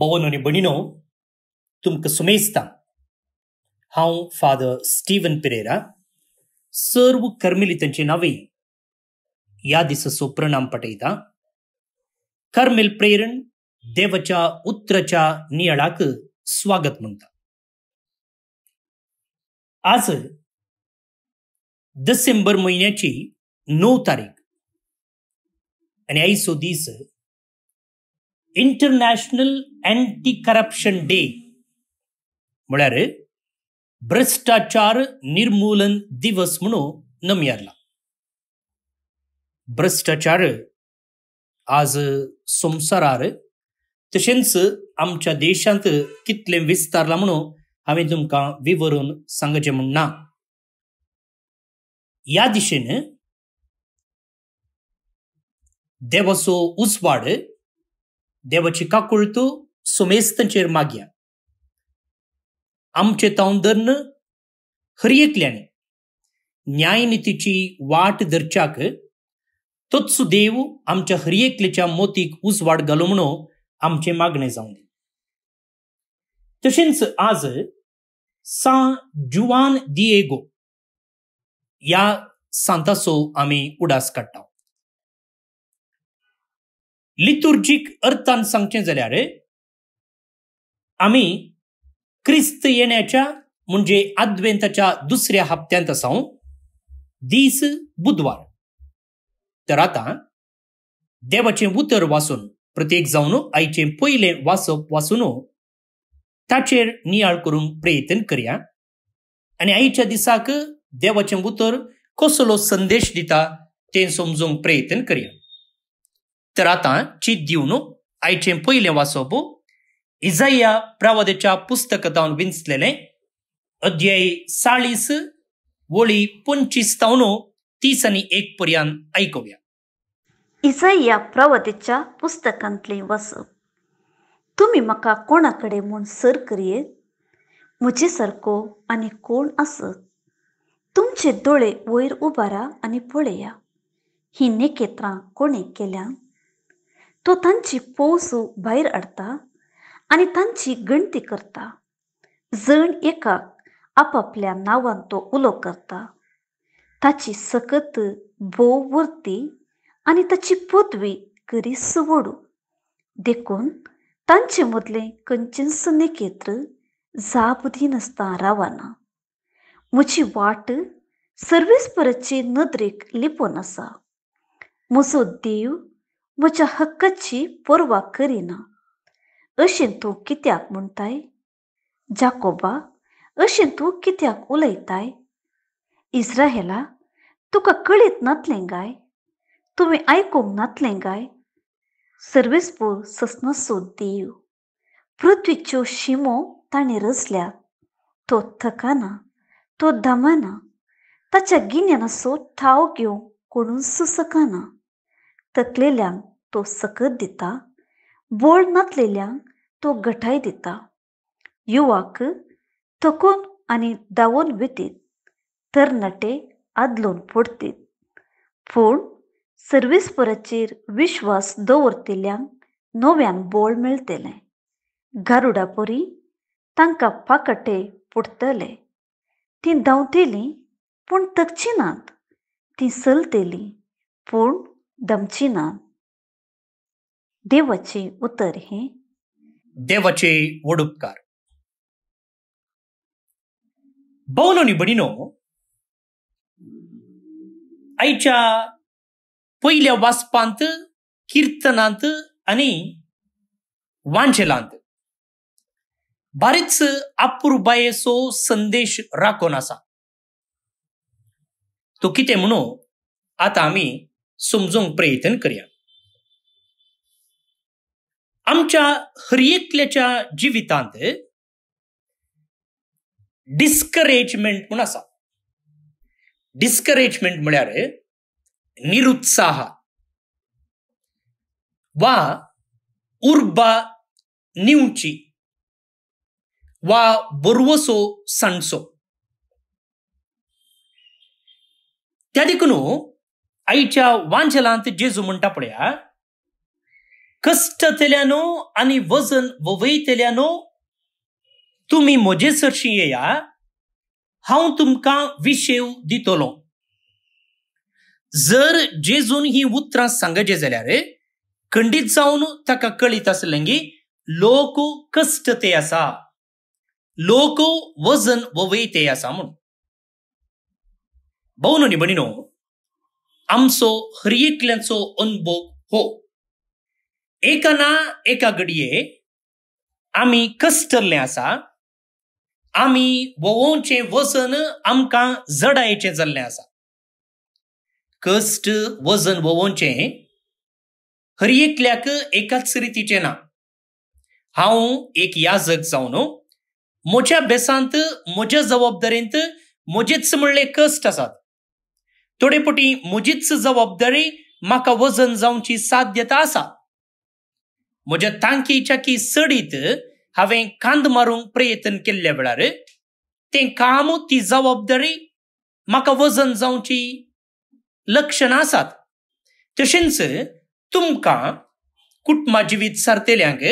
भोवन आनी बणिनो, तुमकां सुमेस्ता हांव फादर स्टीवन पिरेरा सर्व कर्मेलितांची नावे ह्या दिसाचो प्रणाम पाठयता कर्मेल प्रेरण देवच्या उतराच्या नियाळाक स्वागत म्हणटा आज डिसेंबर म्हयन्याची णव तारीख आणि आयचो दीस இன்டர்நேஷ்னல் ஆன்டி கரப்ஷன் டே ಮೊಳಾರು ಭ್ರಷ್ಟಾಚಾರ ನಿರ್ಮೂಲನ್ ದಿವಸ್ ಮುನು ನಮ್ಯಾರ್ಲ ಭ್ರಷ್ಟಾಚಾर आज संवसारार तशेंच आमच्या देशांत कितलें विस्तारला म्हणून हांवें तुमकां विवरून सांगचें म्हूण ना ह्या दिशेन देवाचो उसवाड Devachicacultu sumestancer माग्या आमचे तौंदर्न हरियकल्याने न्यायनितीची वाट धरच्याक तत्सु देव आमच्या हरियकलेच्या मोतीक घालो म्हणून आमचे मागणे दे तशेंच आज सा जुवान दिएगो या सांताचो आम्ही उडास काडटा लितुर्जीक अर्थान सांगचें जाल्यार आमी क्रिस्त येण्याच्या म्हणजे आद्वेंताच्या दुसऱ्या हप्त्यांत सावन दीस बुधवार तर आता देवाचें उतर वाचून प्रत्येक जावन आयचें पयलें वाचप वासून ताचेर नियाळ करूंक प्रयत्न करया आनी आईच्या दिसाक देवाचें उतर कसलो संदेश दिता तें समजूंक प्रयत्न करया तर आता चिद्दी उनु आयचे पहिले वासोबो इजाया प्रवादेच्या पुस्तक दाऊन विंसलेले अध्याय साळीस वळी पंचवीस तावनो तीस आणि एक पर्यंत ऐकूया इजाया प्रवादेच्या पुस्तकांतले वस तुम्ही मका कोणाकडे म्हणून सर करिये मुझे सरको आणि कोण अस तुमचे डोळे वयर उबारा आणि पळया ही नेकेत्रां कोणी केल्या तो तांची पोसू भायर अड़ता आणि तांची गणती करता जण एका आपापल्या नांवान तो उलो करता ताची सकत बो वरती आणि ताची पदवी करी सवडू देखून तांचे मधले खंयचेंच नेकेत्र जाप दिनासतना रावना मुची वाट सर्वेस परची नदरेक लिपोन आसा देव म्हज्या हक्काची पर्वा करिना अशें तूं कित्याक म्हणटाय जाकोबा अशें तूं कित्याक उलयताय इस्रायेला तुका कळीत नातलें गाय तुम्ही आयकूंक नातलें गाय सर्वेस्पूर सोद देव पृथ्वीच्यो शिमो ताणें रचल्या तो थकाना तो दमाना ताच्या गिन्यानाचो ठाव घेवंक कोणूच सुसकाना तकलेल्यांक तो सकत दिता बोळ नातलेल्यांक तो गठाय दिता युवाक थकून आनी दावोन वेतीत तरणाटे आदलोन पडतीत पूण सर्वीस परचेर विश्वास दवरतिल्ल्यांक नव्यान बोळ मेळटलें गारुडापोरी तांकां पाकटे पुडतले तीं धांवतलीं पूण तकचीनात नात तीं पूण दमचिना देवचे उतर हे देवचे वडुपकार बौलोनी बडिनो आईच्या पहिल्या वाचपांत कीर्तनांत आणि वांचेलांत बारीच बायेसो संदेश राखून आसा तो किती म्हणू आता आम्ही समजूंक प्रयत्न करया आमच्या हरएकल्याच्या जिवितांत डिस्करेजमेंट म्हूण आसा डिस्करेजमेंट म्हळ्यार निरुत्साह वा उर्बा निवची वा बरवसो सणसो त्या देखून आईच्या वांझलांत जेजू म्हणटा पळया कष्टतल्यानो आणि वजन ववयतल्यानो तुमी म्हजे सरशी येया हांव तुमकां विशेव दितलो जर जेजून ही उतरां सांगचे जाल्यार खंडीत जावन ताका कळीत आसलें की लोक कष्टते आसा लोक वजन ववयते आसा म्हूण भोवनो न्ही बणीनो आमचो હરિયેકલ્यांचो अनुभव हो एका ना एका घडये आमी कस्टरले आसा आमी वोवचे वजन आमकां जडायेचें जाल्लें आसा कश्ट वजन वोवचे हरएकल्याक एकाच रितीचें ना हांव एक याजक जावन हो. म्हज्या बेसांत म्हज्या जबाबदारेंत म्हजेच म्हणले कश्ट आसात पोटी मुजीच जबाबदारी म्हाका वजन जावची साध्यता आसा म्हज्या की सडीत हांवें कांद मारूंक प्रयत्न केल्ल्या वेळार तें काम ती जबाबदारी म्हाका वजन जावची लक्षणां आसात तशेंच तुमकां कुटुंबा जिवीत सारतेल्यांक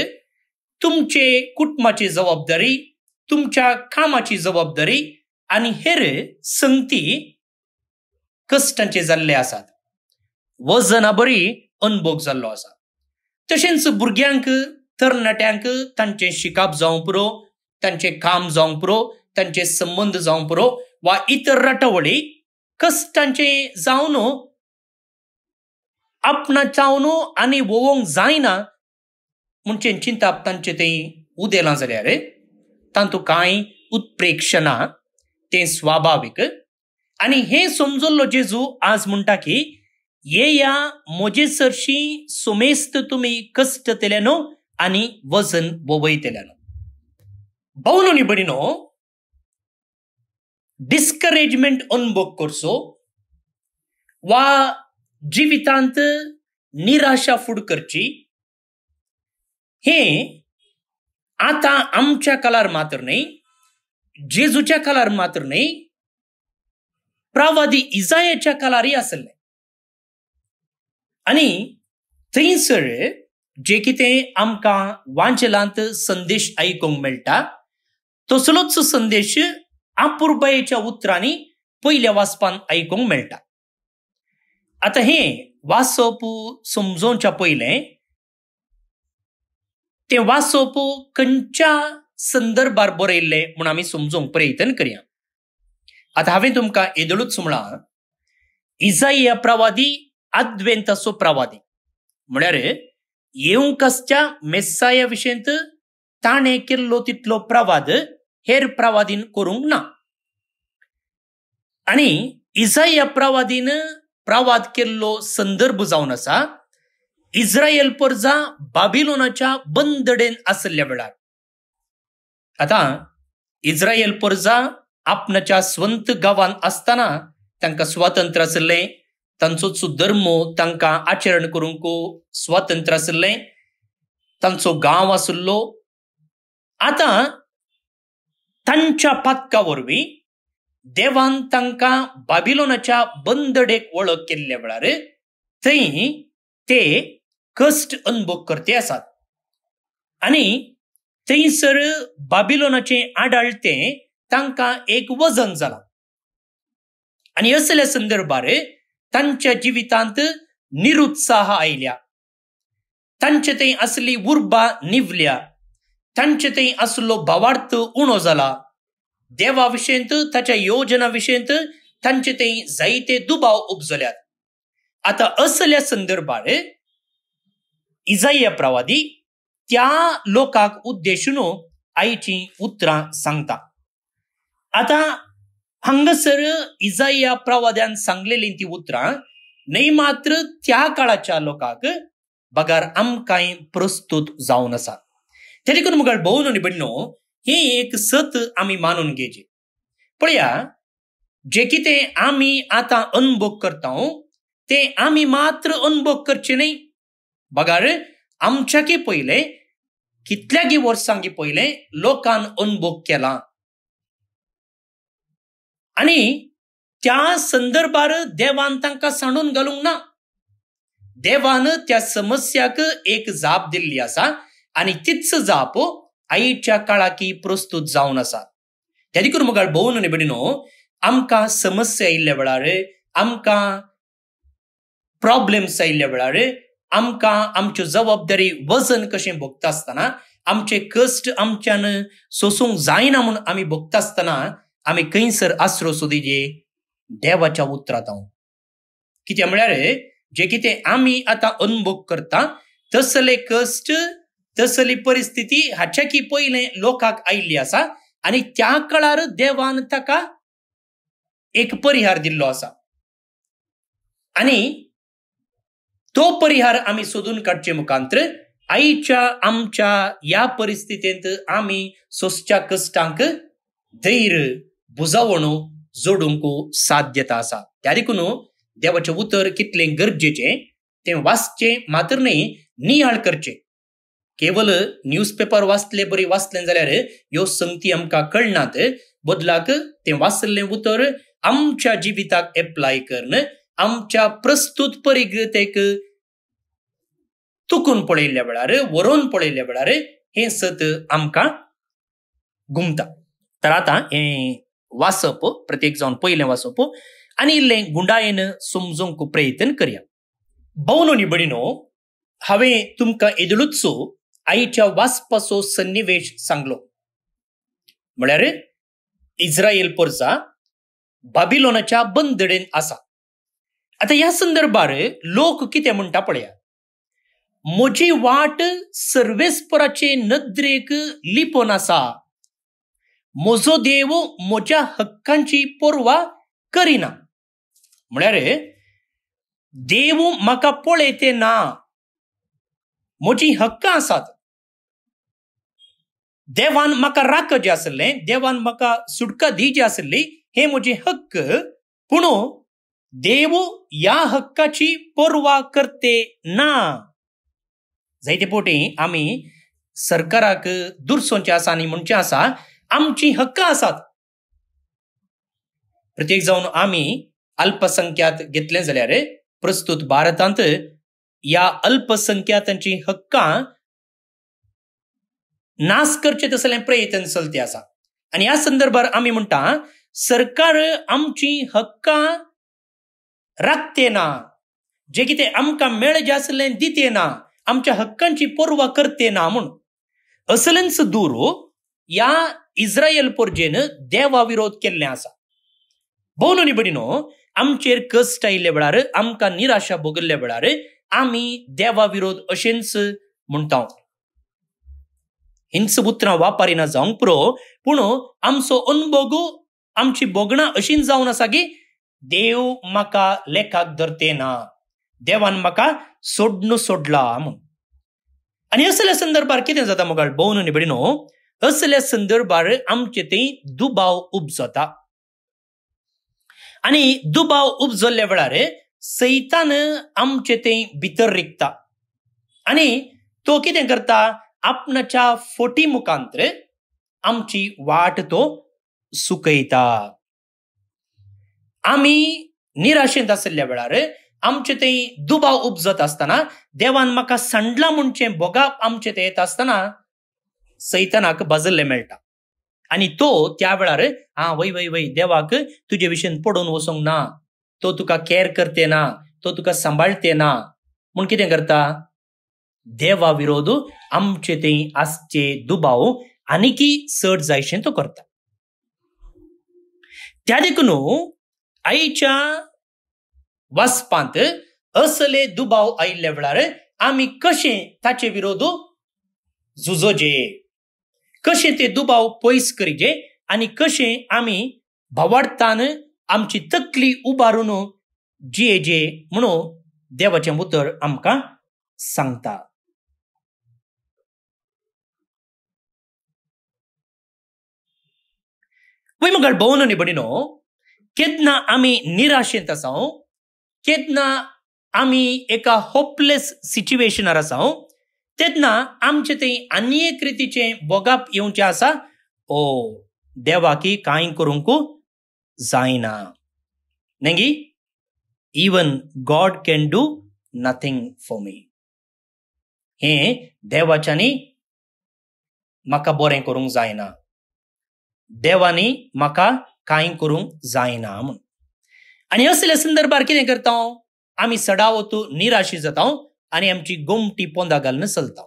तुमचे कुटुंबाची जबाबदारी तुमच्या कामाची जबाबदारी आनी हेर संगती कश्टांचे जाल्ले आसात वजना बरी अनभोग जाल्लो आसा तशेंच भुरग्यांक तरणाट्यांक तांचें शिकाप जावं पुरो तांचें काम जावं पुरो तांचे संबंद जावं पुरो वा इतर राटवडी कश्टांचे जावन चावनो आनी वोवंक जायना म्हणचें चिंताप तांचें तें उदेलां जाल्यार तातूंत कांय उत्प्रेक्षणां तें स्वाभावीक आनी हें समजल्लो जेजू आज म्हणता की येया म्हजे सरशी सुमेस्त तुम्ही कष्ट तेल्यानो आणि वजन तेल्यानो भोवनोनी निबडीनो डिस्करेजमेंट अनुभव करसो वा जिवितांत निराशा फूड करची हे आता आमच्या कलार मात्र नाही जेजूच्या कलार मात्र नाही प्रावादी इजायेच्या कलारी असले आणि थंयसर जे कितें आमकां वांचलांत संदेश आयकूंक मेळटा तसलोच संदेश आपुर्बायेच्या उतरांनी पयल्या वाचपान आयकूंक मेळटा आतां हें वाचप समजोवच्या पयलें तें वाचप खंयच्या संदर्भार बरयल्लें म्हूण आमी समजोवंक प्रयत्न करया आता हांवें तुमकां येदळूच सुमळा अप्रवादी प्रवादी असो प्रवादी म्हळ्यार येवंकसच्या मेस्साया विशयंत ताणें केल्लो तितलो प्रवाद हेर प्रवादीन करूंक ना आनी इजाइया प्रवादीन प्रवाद केल्लो संदर्भ जावन आसा इस्रायल परजा बाबिलोनाच्या बंदडेन आसल्या वेळार आतां इस्रायल परजा आपणाच्या स्वंत गावान आसतना तांकां स्वातंत्र्य आसलें तांचोच धर्म तांकां आचरण करूंक स्वातंत्र्य आसलें तांचो गांव आसलो आतां तांच्या पातका वरवीं देवान तांकां बाबिलोनाच्या बंदडेक वळख केल्ल्या वेळार थंय ते कश्ट अनुभव करते आसात आनी थंयसर बाबिलोनाचे आडाळते तांकां एक वजन जालां आनी असल्या संदर्भार तांच्या जिवितांत निरुत्साह आयल्या तांचे थंय असली उर्बा निवल्या तांचे थंय असलो भावार्थ उणो जाला देवा विशयंत ताच्या योजना विशयंत तांचे थंय जायते दुबाव उपजल्यात आता असल्या संदर्भार इजाया प्रवादी त्या लोकांक उद्देशून आईची उतरां सांगता आता हंगसर इजाया प्रवाद्यान सांगलेली ती उतरां न्हय मात्र त्या काळाच्या लोकांक बगार आमकांय प्रस्तुत जावन आसा ते करून मुखार भोव आनी ही एक सत आमी मानून घेजे पळया जे कितें आमी आतां अनुभव करता ते आमी मात्र अनभोग करचे न्हय बगार आमच्याकी पयले कितल्यागी वर्सांकी पहिले लोकान अनुभोग केला आणि त्या संदर्भार देवान तांकां सांडून घालूंक ना देवान त्या समस्याक एक जाप दिल्ली आसा आणि तीच जाप आईच्या काळाकी प्रस्तुत जावन आसा त्या देखून मुखार भोवन आनी बडिनो आमकां समस्या आयिल्ल्या वेळार आमकां प्रॉब्लेम्स आयिल्ल्या वेळार आमकां आमच्यो जबाबदारी वजन कशें भोगता आसतना आमचे कश्ट आमच्यान सोसूंक जायना म्हूण आमी भोगता आसतना आमी खंयसर आसरो सोदी जे देवाच्या उतरात हांव कितें म्हळ्यार जे कितें आमी आतां अनुभव करता तसले कश्ट तसली परिस्थिती की पयलें लोकांक आयिल्ली आसा आनी त्या काळार देवान ताका एक परिहार दिल्लो आसा आनी तो परिहार आमी सोदून काडचे मुखांतर आईच्या आमच्या या परिस्थितींत आमी सोसच्या कश्टांक धैर्य बुजावणो जोडूंक साध्यता असा त्या देखून देवाचें उतर कितले गरजेचे ते वाचचे मात्र न्ही नियाळ करचे केवल न्यूजपेपर वाचले बरी वाचले जाल्यार ह्यो संगती आमकां कळनात बदलाक ते वाचले उतर आमच्या जिविताक एप्लाय करन आमच्या प्रस्तुत परिगतेक तुकून पळयल्ल्या वेळार वरोवन पळयल्ल्या वेळार हे सत आमकां घुमता तर आतां हे वासप प्रत्येक जावन पयलें वासप आनी इल्लें गुंडायेन समजूंक प्रयत्न करया भोवनो निबडिनो बडिनो हांवें तुमकां येदळूचो आईच्या वाचपाचो सन्निवेश सांगलो म्हळ्यार इस्रायल पोरसा बाबिलोनाच्या बंदडेन आसा आतां ह्या संदर्भार लोक कितें म्हणटा पळया म्हजी वाट सर्वेस्पराचे नदरेक लिपोन आसा देव मोच्या हक्कांची हक्कांची ಪೊರ್ವ म्हणजे रे देव म्हाका पळयते ते ना म्हजी हक्कां आसात देवान म्हाका राख जे आसलें देवान म्हाका सुटका दी जी आसली हे म्हजे हक्क पूण देव ह्या हक्काची पोरवा करते ना जायते पोटी आमी सरकाराक दुरसोंचे आसा आनी म्हणचें आसा आमची हक्क असतात प्रत्येक जाऊन आम्ही अल्पसंख्यात घेतले जाल्यार प्रस्तुत भारतांत या अल्पसंख्यातांची हक्कां नास करचे तसले प्रयत्न चलते आसा आणि या संदर्भात आम्ही म्हणता सरकार आमची हक्कां राखते ना जे कितें आमकां जे आसलें दिते ना आमच्या हक्कांची पर्वा करते ना म्हूण असलेंच दूर हो, या इस्रायल पुरजेन देवा विरोध केल्ले आसा भोव न्ही आमचेर कश्ट आयिल्ले वेळार आमकां निराशा भोगिल्ल्या वेळार आमी देवा विरोध अशेंच म्हणटा हिंस उतरां वापरिना जावंक पुरो पूण आमचो अनुभव आमची भोगणां अशीं जावन आसा की देव म्हाका लेखाक धरते ना देवान म्हाका सोडणू सोडला म्हूण आनी असल्या संदर्भार कितें जाता मुखार भोवन न्ही असल्या संदर्भात आमचे ते दुबाव उपजता आणि आनी दुबाव उपजल्या वेळार सैतान आमचे ते भितर रिकता आणि तो किती करता आपणाच्या फोटी मुखांतर आमची वाट तो सुकयता आम्ही निराशेंत असल्या वेळार आमचे ते दुबाव उपजत असताना देवान म्हाका सांडला म्हणचे भोगाप आमचे ते येता आसतना सैतानाक பசில் मेळटा आणि तो वेळार हा वै वै वै देवाक तुझे विशेन पडून वसोंक ना तो तुका केअर करते ना तो तुका सांबाळते ना म्हूण कितें करता देवा विरोध आमचे ते आसचे दुबाव आणखी चड जायशें तो करता त्या देखून आईच्या वाचपांत असले दुबाव आयिल्ल्या वेळार आमी कशें ताचे विरोध झुजोजे कसे ते दुबाव पयस करिजे आनी कशे आमी भवार्थान आमची तकली उबारून जे म्हणून देवाचें उतर आमकां सांगता म्हगळ भोवन आनी भडिनो केदना आमी निराशेंत आसाव केन्ना आमी एका होपलेस सिच्युएशनार आसाव तेतना आमचे थंय आनी एक रितीचें भोगाप येवचें आसा ओ देवा की कांय करूंक जायना नेगी even God can do nothing for me हें देवाच्यानी म्हाका बरें करूंक जायना देवानी म्हाका कांय करूंक जायना म्हूण आनी असल्या संदर्भार कितें करता हांव आमी सदां वतू निराशी जाता आणि आमची गोमटी पोंदा घालून चलता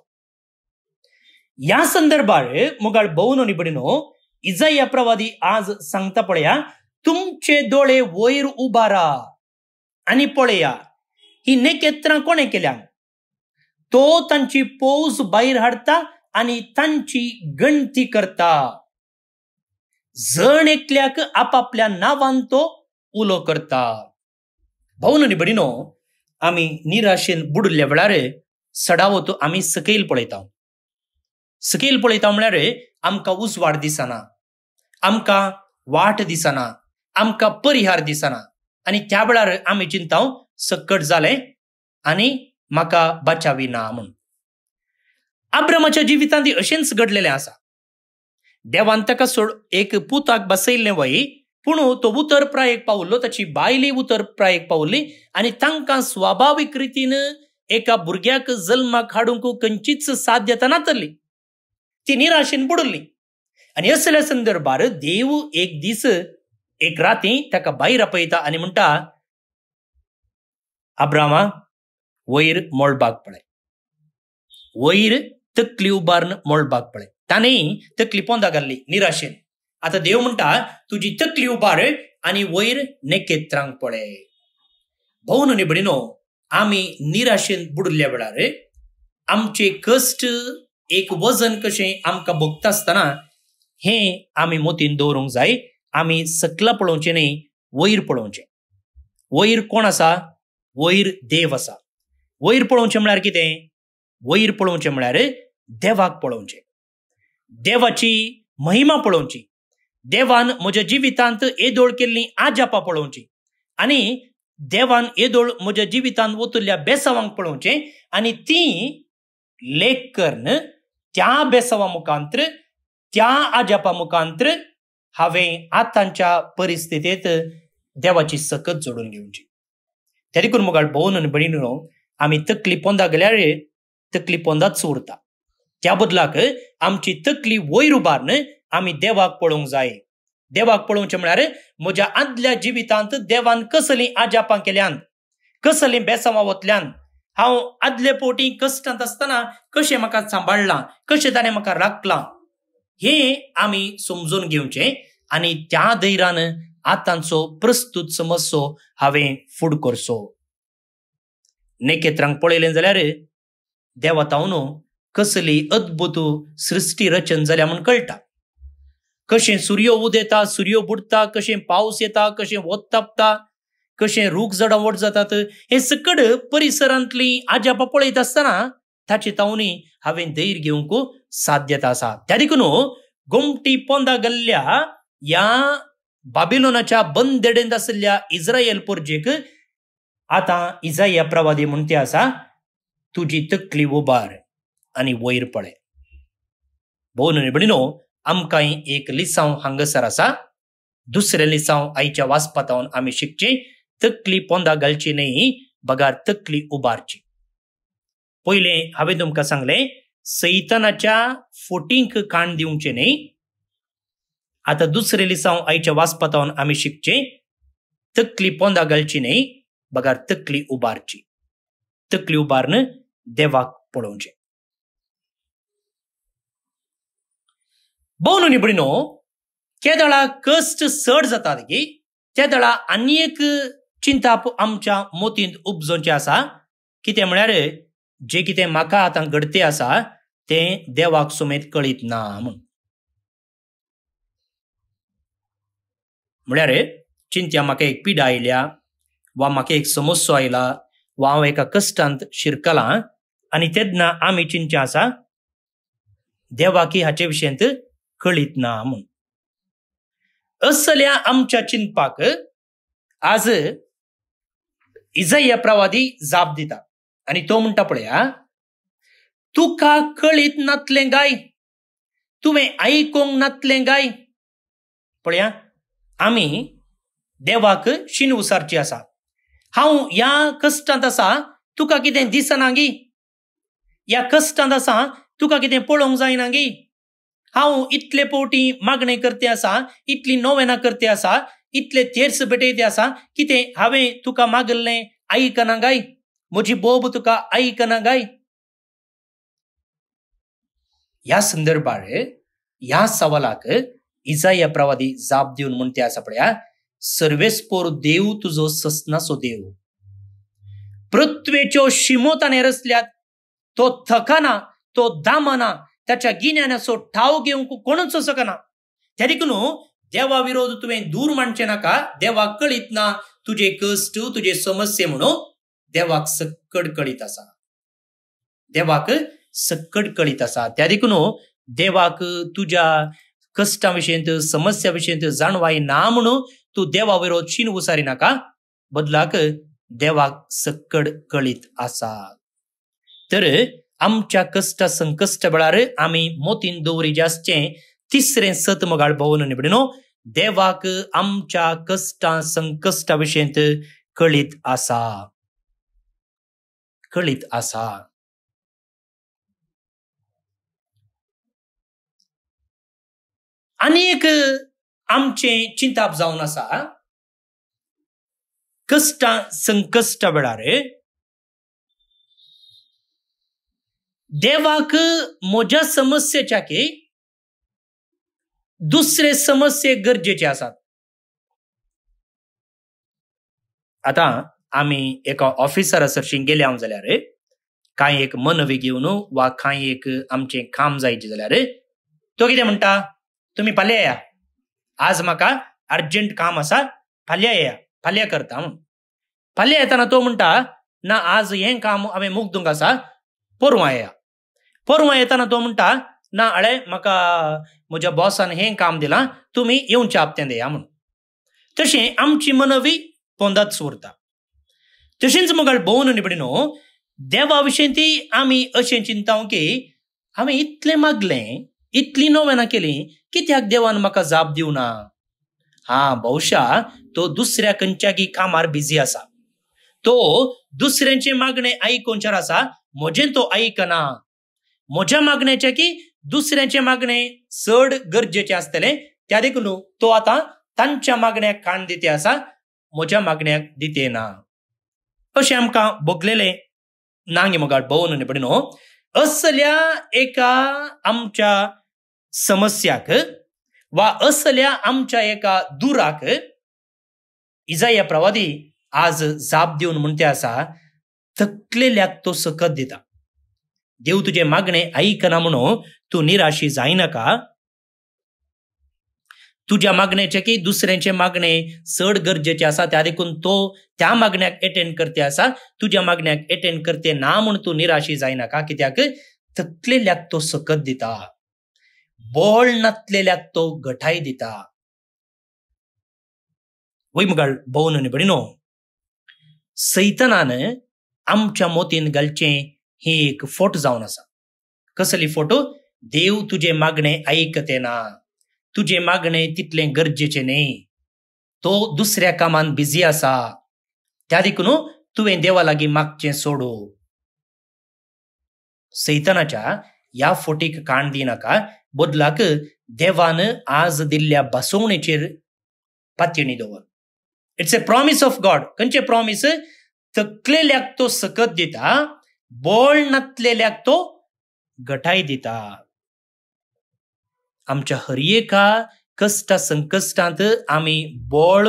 या संदर्भात मुगाळ बहुनो निबडिनो भडिनो इजाया प्रवादी आज सांगता पळया तुमचे दोळे वयर उबारा आणि पळया ही नेकेत्रां कोणे केल्या तो तांची पौज बाहेर हाडता आणि तांची गणती करता जण एकल्याक आपापल्या नांवान तो उलो करता भाऊ निबडिनो आमी निराशेन वेळार सडावो तो आमी सकयल पळयता सकयल पळयता म्हळ्यार आमकां उसवाड दिसना आमकां वाट दिसना आमकां परिहार दिसना आनी त्या वेळार आमी चिंताव सक्कट जालें आनी म्हाका बचावी ना म्हूण आब्रमाच्या जिवितांत अशेंच घडलेलें आसा देवान ताका सोड एक पुताक बसयल्लें वही तो उतर प्रायेक पावल्लो ताची बायली उतर प्रायेक पावली आनी तांकां स्वाभावीक रितीन एका भुरग्याक जल्माक हाडूंक खंयचीच साध्यता नातरली ती निराशेन बुडली आनी असल्या संदर्भार देव एक दीस एक राती ताका भायर आपयता आनी म्हणटा आब्रामा वयर मोळबाक पळय वयर तकली उबारन मोळबाक पळय ताणें तकली पोंदा घाल्ली निराशेन आता देव म्हणटा तुजी तकली उबार आनी वयर नेकेत्रांक पळय भोवन आम्ही आमी निराशेन बुडल्या वेळार आमचे कश्ट एक वजन कशें आमकां भोगता आसतना हें आमी मोतीन दवरूंक जाय आमी सकला पळोवचें न्ही वयर पळोवचें वयर कोण आसा वयर देव आसा वयर पळोवचें म्हळ्यार कितें वयर पळोवचें म्हळ्यार देवाक पळोवचें देवाची महिमा पळोवची देवान म्हज्या जिवितांत येदोळ केल्ली आजापां पळोवची आनी देवान येदोळ म्हज्या जिवितांत वतुल्ल्या बेसवांक पळोवचें आनी ती लेख कर्न त्या बेसवा मुखांत्र त्या आजापा मुखांत्र हांवें आतांच्या परिस्थितींत देवाची सकत जोडून घेवची ते देखून मुखार भोवन आनी भणिणो आमी तकली पोंदा गेल्यार तकली पोंदाच उरता त्या बदलाक आमची तकली वयर उबारन आमी देवाक पळोवंक जाय देवाक पळोवचें म्हळ्यार म्हज्या आदल्या जिवितांत देवान कसली आजापां केल्यान कसली बेसवा वतल्यान हांव आदले पोटी कश्टांत आसतना कशें म्हाका सांबाळलां कशें ताणें म्हाका राखलां हें आमी समजून घेवचें आनी त्या धैर्यान आतांचो प्रस्तुत समसो हांवें फुड करचो नेकेत्रांक पळयलें जाल्यार देवातावनो कसली अद्भुत सृश्टी रचन जाल्या म्हूण कळटा कशें सुर्यो उदेता सुर्यो बुडता कशें पावस येता कशें वत तापता कशें रूख जडावट जातात हे सकड परिसरांतली आजापा पळयत आसतना ताचे तावणी हांवें धैर्य घेवंक साध्यता आसा त्या देखून हो, गोमटी पोंदा गल्ल्या ह्या बाबिलोनाच्या बंदेडेंत आशिल्ल्या इस्रायल पोरजेक आतां इजाया प्रवादी म्हण ते आसा तुजी तकली उबार आनी वयर पळे भोवन भणिनो आमकांय एक लिसांव हांगासर आसा दुसरे लिसांव आईच्या वाचपातावन आमी शिकची तकली पोंदा घालची न्हय बगार तकली उबारची पयलें हांवें तुमकां सांगलें सैतनाच्या फोटींक काण दिवचे न्ही आतां दुसरे लिसांव आईच्या वाचपातावन आमी शिकचे तकली पोंदा घालची न्ही बगार तकली उबारची तकली उबारन देवाक पळोवचें ಬೌನು ನಿಬಿಡಿನು ಕೇದಳ ಕಸ್ಟ್ ಸಡ್ ಜತಾದಗಿ ಕೇದಳ एक चिंताप आमच्या मोतींत उपजोवचें आसा कितें म्हळ्यार जें कितें म्हाका आतां घडते आसा तें देवाक सुमेत कळीत ना म्हूण म्हळ्यार चिंत्या म्हाका एक पिडा आयल्या वा म्हाका एक समस्या आयला वा हांव एका कश्टांत शिरकलां आनी तेन्ना आमी चिंत्या आसा देवाकी हाचे विशयंत कळीत ना म्हणून असल्या आमच्या चिंतपाक आज इजय प्रवादी जाप दिता आनी तो म्हणटा पळया तुका कळीत नातलें गाय तुवें आयकूंक नातलें गाय पळया आमी देवाक शिन उसारची आसा हांव ह्या कश्टांत आसा तुका कितें दिसना गी ह्या कश्टांत आसा तुका कितें पळोवंक जायना गी हांव इतले पोटी मागणें करते आसा इतली नोवेना करते आसा इतले तेर्स भेटयते आसा कितें हांवें तुका मागल्लें आयकना गाय म्हजी बोब तुका आयकना गाय ह्या संदर्भात ह्या सवालाक इजाया प्रवादी जाप दिवन म्हणते आसा पळया सर्वेस्पोर देव तुजो ससनासो देव पृथ्वेच्यो शिमो ताणें रचल्यात तो थकाना तो दामना त्याच्या गिन्यानसो ठाव घेवंक कोणूच सकना त्या देखून देवा विरोध तुवें दूर मांडचे नाका देवाक कळीत ना तुजे कश्ट तुजे समस्ये म्हणून देवाक सक्कड कळीत असा देवाक सक्कड कळीत असा त्या देखून देवाक तुझ्या कष्टा विशयंत समस्या विशयंत जाणवाई ना म्हणून तू देवा विरोध शीन उसारी नाका बदलाक देवाक सक्कड कळीत असा तर आमच्या कष्ट संकष्ट वेळार आम्ही मोतीन दवरी तिसरे तिसरें मगाळ भवन निबडिनो देवाक आमच्या कष्टा संकश्टा विशयंत कळीत आसा कळीत आसा आणि एक आमचें चिंताप जाऊन आसा कष्ट संकष्ट वेळार देवाक म्हज्या की दुसरे समस्ये गरजेचे आसात आता आमी एका ऑफिसरा सरशी गेले हांव जाल्यार कांय एक मनवी घेवन वा कांय एक आमचे काम जायचें जाल्यार तो कितें म्हणटा तुमी फाल्यां येया आज म्हाका अर्जंट काम आसा फाल्यां येया फाल्यां करता म्हूण फाल्यां येताना तो म्हणटा ना आज हे काम हांवें मुगदूंक आसा पोरवां येया येताना तो म्हणटा ना ಹಳೆ म्हाका म्हज्या बॉसान हें काम दिलां तुमी येवचें आपतें दिया म्हणून तशें आमची मनवी पोंदाच उरता तशीच मग भोवन निबडी न्हू देवा विशीं ती आमी अशें चिंताव की हांवें इतलें मागलें इतलीं नोवेनां केलीं कित्याक देवान म्हाका जाप दिवना हा बहुशा तो दुसऱ्या की कामार बिझी आसा तो मागणे आई आयकोनचार आसा म्हजें तो आयकना म्हज्या मागण्याचे की दुसऱ्याचे मागणे चड गरजेचे आसतले त्या देखून तो आता तांच्या मागण्याक कान दिते आसा म्हज्या मागण्याक दिते ना अशें आमकां भोगलेले नांगे भोवन पडे न्हू असल्या एका आमच्या समस्याक वा असल्या आमच्या एका दुराक इजाया प्रवादी आज जाप दिवन म्हणते आसा थकलेल्याक तो सकत दिता देव तुझे मागणे ऐकना म्हणून तू निराशी जाई नका तुझ्या मागण्याचे की दुसऱ्यांचे मागणे चड गरजेचे असा त्या देखून तो त्या मागण्याक एटेंड करते असा तुझ्या मागण्याक एटेंड करते ना म्हणून तू निराशी जायनाका कित्याक तकलेल्याक तो सकत दिता बोल नातलेल्याक तो गठाय दिता वैमुगाळ भोवन बडिनो सैतनान आमच्या मोतीन घालचें ही एक फोट जावन आसा कसली फोटो देव तुझे मागणे ऐकते ना तुजें मागणे तितलें गरजेचे न्ही तो दुसऱ्या कामान बिझी आसा त्या देखून तुवें देवा लागीं मागचे सोडो सैतनाच्या या फोटीक काण दिनाका बदलाक देवान आज दिल्ल्या बसवणेचेर पातयणी दवर it's a promise of God खंयचे प्रॉमिस तकलेल्याक तो सकत दिता बोल नसलेल्या तो गटाई दिता आमच्या हरियेका कष्ट संकष्टात आम्ही बोळ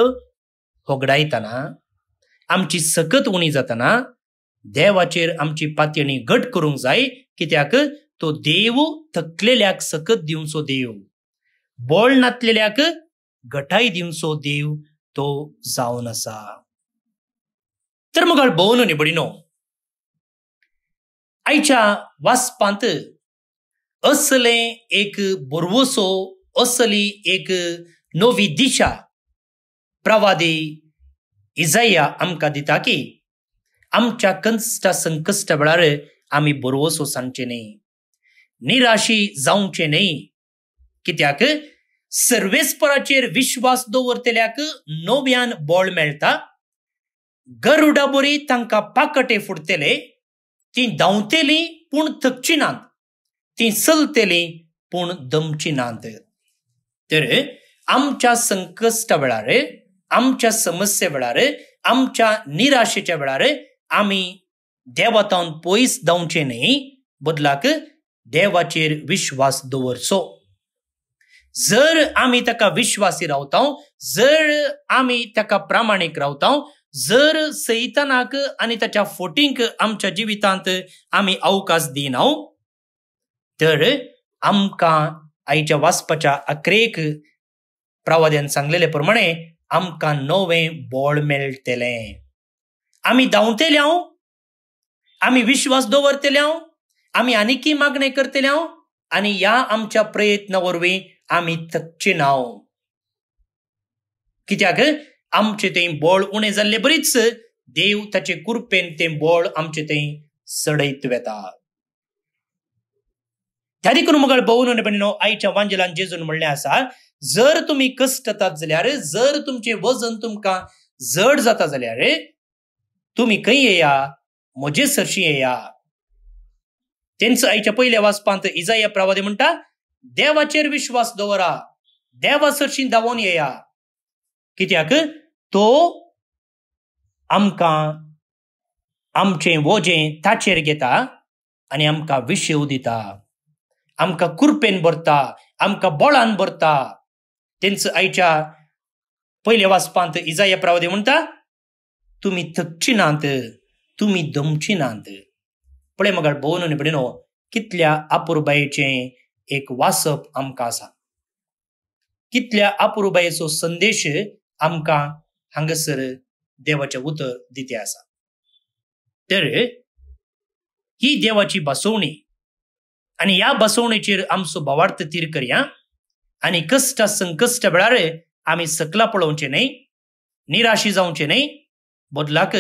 होगडायताना आमची सकत उणी जाताना देवाचेर आमची पातळी घट करूंक जाय कित्याक तो देव थकलेल्याक सकत दिवचो देव बोळ नातलेल्याक घटाय दिवचो देव तो जावन आसा तर मग भोवन निबडिनो आईच्या वासपांत असले एक बोरवसो असली एक नवी दिशा प्रवादी इजाया आमकां दिता की आमच्या कंस्टा संकश्ट वेळार आमी बोरवसो सांगचे न्ही निराशी जावचे न्ही कित्याक सर्वेस्पराचेर विश्वास दवरतल्याक नव्यान बोळ मेळटा गरुडा बोरी तांकां पाकटे फुडतले तीं धांवतेलीं पूण थकची नात तीं चलतेलीं पूण दमची नात तर आमच्या संकश्टा वेळार आमच्या समस्ये वेळार आमच्या निराशेच्या वेळार आमी देवातावन पयस धांवचे न्ही बदलाक देवाचेर विश्वास दवरचो जर आमी ताका विश्वासी रावता जर आमी ताका प्रामाणीक रावता जर सैतानाक आणि त्याच्या फोटींक आमच्या जिवितांत आम्ही अवकाश दिनाव तर आमकां आईच्या वाचपाच्या अक्रेक प्रवाद्यान सांगलेले प्रमाणे आमकां नवें बोळ मेळटलें आमी हांव आमी विश्वास आम्ही आमी मागणे मागणें हांव आनी ह्या आमच्या प्रयत्ना वरवीं आमी नाव कित्याक आमचे ते बोळ उणे जाल्ले बरीच देव ताचे कुरपेन ते बोळ आमचे ते सडयत वेता त्या देखून बहुन भोवन भणिनो आयच्या वांजेलान जेजून म्हणले आसा जर तुम्ही कष्टतात जाल्यार जर तुमचे वजन तुमकां जड जाता जाल्यार तुम्ही खंय येया म्हजे सरशी येया तेंचो आयच्या पयल्या इजा या प्रवादी म्हणटा देवाचेर विश्वास दवरा देवा सरशी धांवोन येया कित्याक तो आमकां आमचें वोजें ताचेर घेता आनी आमकां विशेव दिता आमकां कुरपेन भरता आमकां बळान भरता तेंच आयच्या पयल्या वाचपांत इजाया प्रावदे म्हणटा तुमी थकची नात तुमी दमची नात पळय मगाळ भोवन आनी न्हू कितल्या आपुरबायेचें एक वासप आमकां आसा कितल्या आपुरबायेचो संदेश आमकां हांगासर देवाचें उतर दिते आसा तर ही देवाची बसवणी आनी ह्या बसोवणेचेर आमचो भावार्थ तीर करया आनी कश्ट संकश्ट वेळार आमी सकला पळोवचें न्हय निराशी जावचें न्हय बदलाक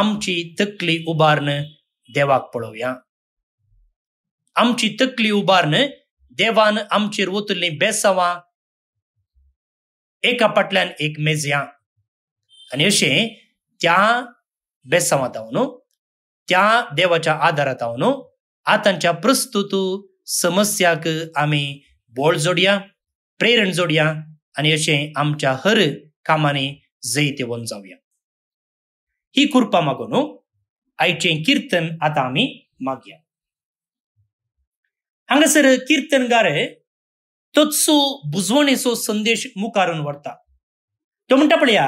आमची तकली उबारन देवाक पळोवया आमची तकली उबारन देवान आमचेर उतरली बेसावां एक आपटल्यान एक मेज या आणि अशें त्या बेसावात हांव त्या देवाच्या आदारात हांव न्हू आतांच्या प्रस्तुत समस्याक आम्ही बोळ जोडया प्रेरण जोडया आणि अशें आमच्या हर कामांनी जैत वन जाऊया ही कृपा मागून आयचें कीर्तन आता आम्ही मागया हांगासर कीर्तनगार तत्सो ಬುಝೋಣೆಸೋ संदेश मुखारून वरता तो म्हणता पळया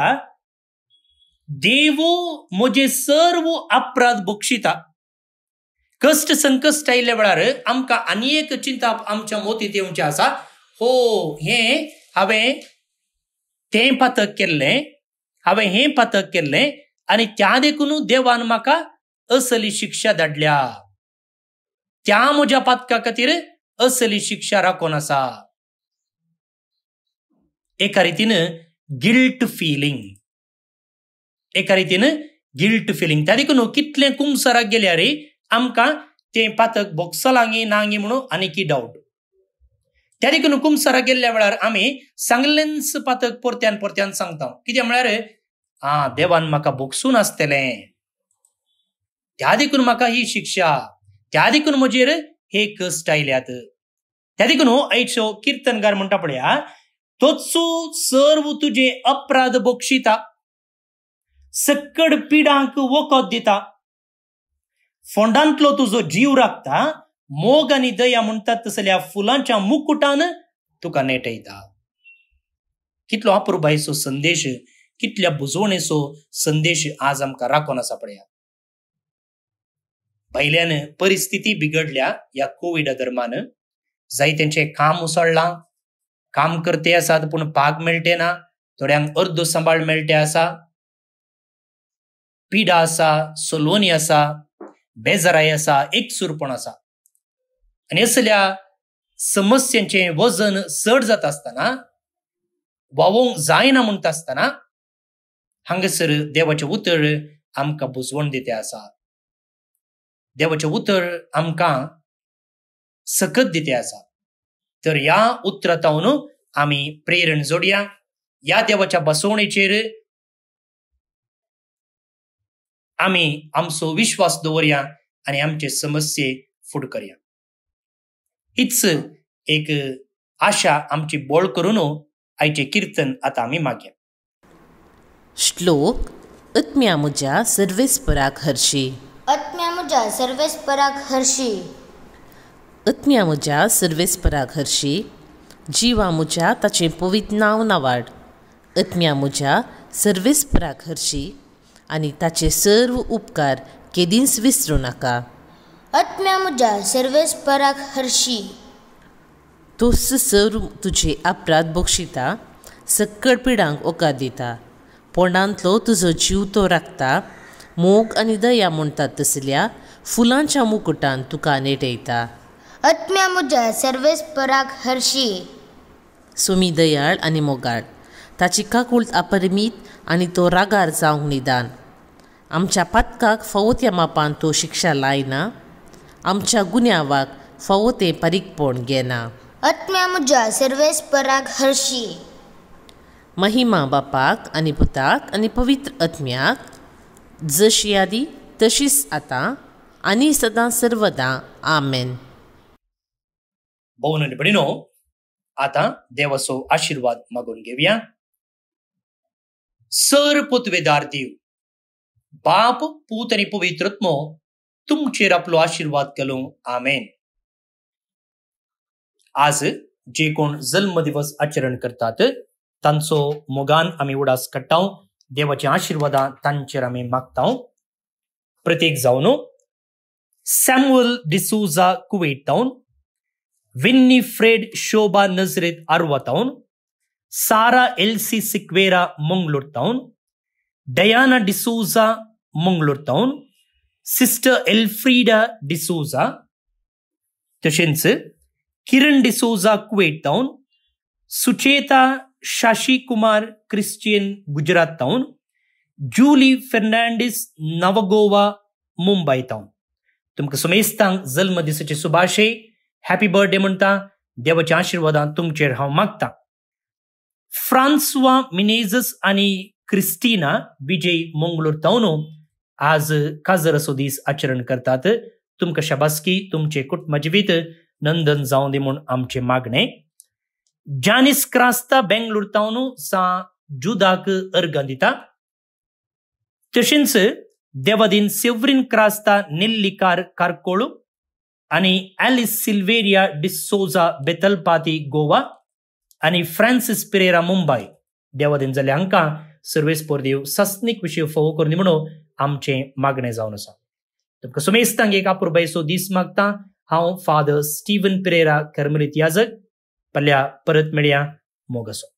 देवो म्हजे सर्व अपराध बक्षिता कष्ट संकश्ट आयिल्ल्या वेळार आमकां आनी एक चिंता आमच्या मोती देवचे आसा हो हे हांवें तें पातक केल्लें हांवें हें पातक केल्लें आनी त्या देखून देवान म्हाका असली शिक्षा धाडल्या त्या म्हज्या पातका खातीर असली शिक्षा राखून आसा एका रीतीनं गिल्ट फिलिंग एका रीतीनं गिल्ट फिलिंग त्या देखून कितले कुमसराक गेल्या रे आमकां ते पातक बॉक्सलांगी नांगी म्हणून आनीकी डावट त्या देखून कुमसराक गेल्ल्या वेळार आमी सांगलेंच पातक परत्यान परत्यान सांगता किती म्हळ्यार आ देवान म्हाका बोक्सून आसतलें त्या देखून म्हाका ही शिक्षा त्या देखून म्हजेर हे कश्ट आयल्यात त्या देखून आयचो कीर्तनकार म्हणटा पळया तो सर्व तुझे अपराध बक्षिता सक्कड पिडांक वोकोत दिता फोंडांतलो तुझो जीव राखता मोग आणि दया म्हणतात तसल्या फुलांच्या मुकुटान तुका नेटयता कितलो अपुरबायेचो संदेश कितल्या बुजवणेचो संदेश आज आमकां राखून आसा पळया पहिल्यान परिस्थिती बिघडल्या या कोविडा दरम्यान तेंचे काम उसळलां काम करते आसात पूण पाग मेळटे ना थोड्यांक अर्दो सांबाळ मेळटे आसा पिडा आसा सोलोनी आसा बेजाराय आसा एक सुरपण आसा आनी असल्या समस्यांचे वजन चड जाता आसतना वाव जायना म्हणटा आसतना हांगासर देवाचें उतर आमकां बुजवण दिते आसा देवाचें उतर आमकां सकत दिते आसा तर या उत्तरातून आम्ही प्रेरण जोडया या देवाच्या बसवणेचेर आम्ही आमचो विश्वास दवरया आणि आमचे समस्ये फुड करया हीच एक आशा आमची बोळ करून आयचे कीर्तन आता आम्ही मागया श्लोक अत्म्या मुजा सर्वेस्पराक हर्षी अत्म्या मुजा सर्वेस्पराक हर्षी हरशी जीवा मुज्या ताचे पवित नाव नावाड अत्म्यामुज्या सर्वेस्पराक हरशी आणि ताचे सर्व उपकार केदींस विसरूं नाका अत्म्यामुज्या सर्वेस्पराक हरशी तोस सर्व तुझे अपराध बक्षिता सक्कड पिडांक ओका दिता पोंडांतलो तुझो जीव तो राखता मोग आणि दया म्हणतात तसल्या फुलांच्या मुकुटान तुका नेटयता आत्म्या म्हज्या सर्वेस पराग हरशी सुमी दयाळ आणि मोगाळ ताची काकूळ अपरिमीत आणि तो रागार जावंक निदान आमच्या पातकाक फवो त्या मापान तो शिक्षा लायना आमच्या गुन्यावाक फवो ते परीकपण घेना आत्म्या म्हज्या सर्वेस पराग हरशी महिमा बापाक आणि पुताक आणि पवित्र आत्म्याक जशी यादी तशीच आता आणि सदां सर्वदां आमेन भाऊ आणि बहिणो आता देवाचो आशीर्वाद मागून घेऊया सर पुतवेदार देव बाप पूत आणि पवित्रत्मो तुमचेर आपलो आशीर्वाद केलो आमेन आज जे कोण जल्म दिवस आचरण करतात तांचो मोगान आमी उडास काडटा देवाची आशिर्वादां तांचेर आमी मागता प्रत्येक जावन सॅम्युअल डिसूजा कुवेट जावन ವಿನ್ನಿಫ್ರೆಡ್ ಶೋಭಾ ನಜ್ರೆದ್ ಅರ್ವ ತೌನ್ ಸಾರಾ ಎಲ್ಸಿ ಸಿಕ್ವೇರಾ ಮಂಗ್ಳೂರ್ ತೌನ್ ಡಯಾನಾ ಡಿಸೂಜಾ ಮಂಗ್ಳೂರ್ ತೌನ್ ಸಿಸ್ಟರ್ ಎಲ್ಫ್ರೀಡಾ ಡಿಸೂಜಾ ತುಷಿನ್ಸ್ ಕಿರಣ್ ಡಿಸೋಜಾ ಕುವೇಟ್ ತೌನ್ ಸುಚೇತಾ ಶಶಿಕುಮಾರ್ ಕ್ರಿಶ್ಚಿಯನ್ ಗುಜರಾತ್ ತೌನ್ ಜೂಲಿ ಫೆರ್ನಾಂಡಿಸ್ ನವಗೋವಾ ಮುಂಬೈ ತೌನ್ ತುಮಕ ಸುಮೇಸ್ತಾಂಗ್ ಜಲ್ಮ ದಿಸಚೆ ಸುಭಾಷೆ हॅपी बर्थडे म्हणता देवाच्या आशीर्वादान तुमचेर हांव मागतां फ्रान्सवा मिनेजस आनी क्रिस्टिना विजय मंगलोर तावनो आज काजर असो दीस आचरण करतात तुमकां शाबासकी तुमचे कुटुंब नंदन जावं दे म्हूण आमचें मागणें जानिस क्रास्ता बेंगलोर तावनो सा जुदाक अर्घां दिता तशेंच देवादीन सेवरीन क्रास्ता नेल्लीकार कारकोळू आणि ॲलिस सिल्वेरिया डिसोजा बेतलपाती गोवा आणि फ्रान्सिस पिरेरा मुंबई देवा दिन जाल्यार हांकां सर्वेस पोरदेव सस्निक फोव करनी म्हणून आमचे मागणे जावन आसा तुमकां सुमेस्तांक एक अपुरबायसो दीस मागता हांव फादर स्टिव्हन पिरेरा कर्मरीत याजक पल्ल्या परत मेळया मोगसो